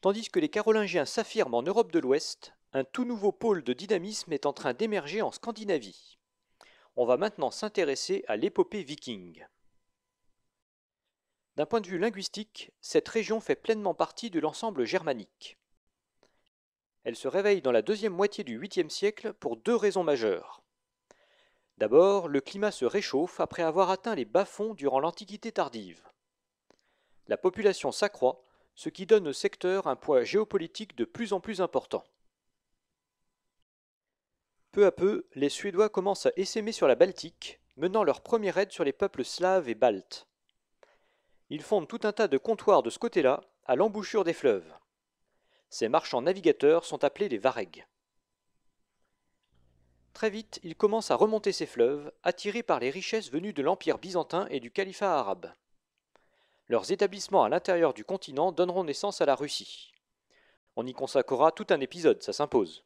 Tandis que les Carolingiens s'affirment en Europe de l'Ouest, un tout nouveau pôle de dynamisme est en train d'émerger en Scandinavie. On va maintenant s'intéresser à l'épopée viking. D'un point de vue linguistique, cette région fait pleinement partie de l'ensemble germanique. Elle se réveille dans la deuxième moitié du 8e siècle pour deux raisons majeures. D'abord, le climat se réchauffe après avoir atteint les bas-fonds durant l'Antiquité tardive. La population s'accroît ce qui donne au secteur un poids géopolitique de plus en plus important. Peu à peu, les Suédois commencent à essaimer sur la Baltique, menant leur première aide sur les peuples slaves et baltes. Ils fondent tout un tas de comptoirs de ce côté-là, à l'embouchure des fleuves. Ces marchands navigateurs sont appelés les varegs. Très vite, ils commencent à remonter ces fleuves, attirés par les richesses venues de l'Empire byzantin et du califat arabe leurs établissements à l'intérieur du continent donneront naissance à la Russie. On y consacrera tout un épisode, ça s'impose.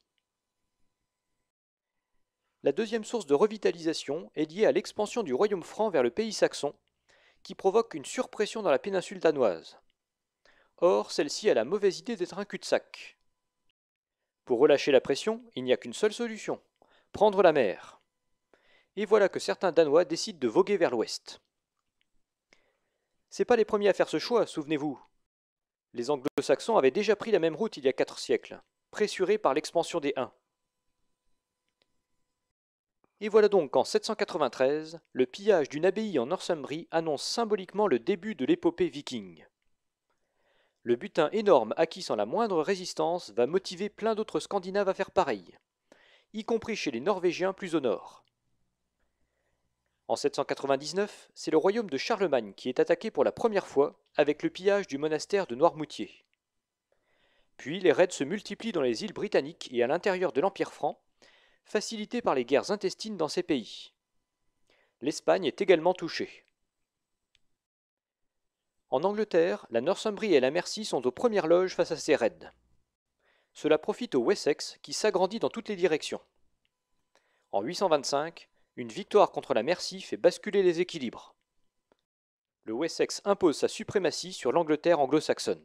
La deuxième source de revitalisation est liée à l'expansion du royaume franc vers le pays saxon, qui provoque une surpression dans la péninsule danoise. Or, celle-ci a la mauvaise idée d'être un cul-de-sac. Pour relâcher la pression, il n'y a qu'une seule solution, prendre la mer. Et voilà que certains Danois décident de voguer vers l'ouest n'est pas les premiers à faire ce choix, souvenez-vous. Les anglo-saxons avaient déjà pris la même route il y a quatre siècles, pressurés par l'expansion des Huns. Et voilà donc qu'en 793, le pillage d'une abbaye en Northumbrie annonce symboliquement le début de l'épopée viking. Le butin énorme acquis sans la moindre résistance va motiver plein d'autres Scandinaves à faire pareil, y compris chez les Norvégiens plus au nord. En 799, c'est le royaume de Charlemagne qui est attaqué pour la première fois avec le pillage du monastère de Noirmoutier. Puis les raids se multiplient dans les îles britanniques et à l'intérieur de l'Empire franc, facilités par les guerres intestines dans ces pays. L'Espagne est également touchée. En Angleterre, la Northumbrie et la Mercie sont aux premières loges face à ces raids. Cela profite au Wessex qui s'agrandit dans toutes les directions. En 825, une victoire contre la Merci fait basculer les équilibres. Le Wessex impose sa suprématie sur l'Angleterre anglo-saxonne.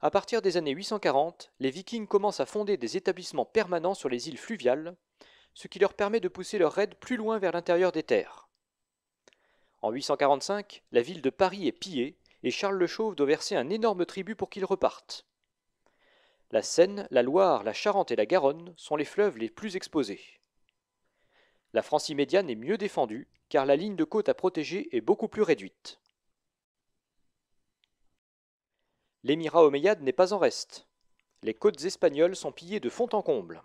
À partir des années 840, les Vikings commencent à fonder des établissements permanents sur les îles fluviales, ce qui leur permet de pousser leur raid plus loin vers l'intérieur des terres. En 845, la ville de Paris est pillée et Charles le Chauve doit verser un énorme tribut pour qu'ils repartent. La Seine, la Loire, la Charente et la Garonne sont les fleuves les plus exposés. La France immédiate est mieux défendue, car la ligne de côte à protéger est beaucoup plus réduite. L'émirat omeyyade n'est pas en reste. Les côtes espagnoles sont pillées de fond en comble.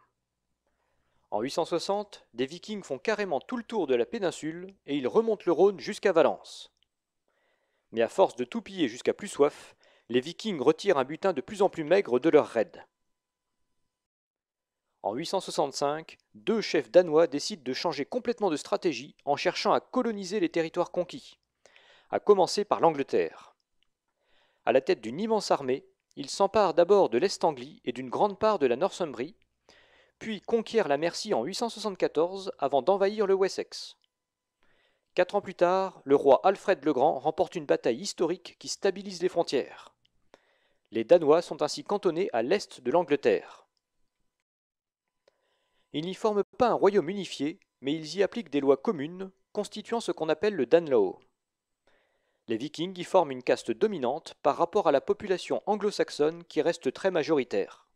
En 860, des vikings font carrément tout le tour de la péninsule et ils remontent le Rhône jusqu'à Valence. Mais à force de tout piller jusqu'à plus soif, les Vikings retirent un butin de plus en plus maigre de leur raid. En 865, deux chefs danois décident de changer complètement de stratégie en cherchant à coloniser les territoires conquis, à commencer par l'Angleterre. À la tête d'une immense armée, ils s'emparent d'abord de l'Est Anglie et d'une grande part de la Northumbrie, puis conquièrent la Mercie en 874 avant d'envahir le Wessex. Quatre ans plus tard, le roi Alfred le Grand remporte une bataille historique qui stabilise les frontières. Les Danois sont ainsi cantonnés à l'est de l'Angleterre. Ils n'y forment pas un royaume unifié, mais ils y appliquent des lois communes, constituant ce qu'on appelle le Danelaw. Les Vikings y forment une caste dominante par rapport à la population anglo-saxonne qui reste très majoritaire.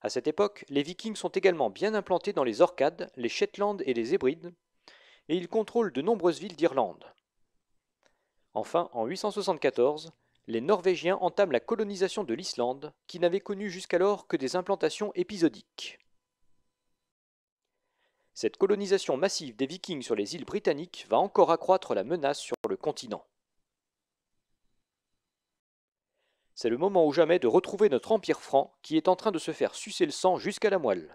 À cette époque, les Vikings sont également bien implantés dans les Orcades, les Shetland et les Hébrides, et ils contrôlent de nombreuses villes d'Irlande. Enfin, en 874, les Norvégiens entament la colonisation de l'Islande, qui n'avait connu jusqu'alors que des implantations épisodiques. Cette colonisation massive des Vikings sur les îles britanniques va encore accroître la menace sur le continent. C'est le moment ou jamais de retrouver notre empire franc qui est en train de se faire sucer le sang jusqu'à la moelle.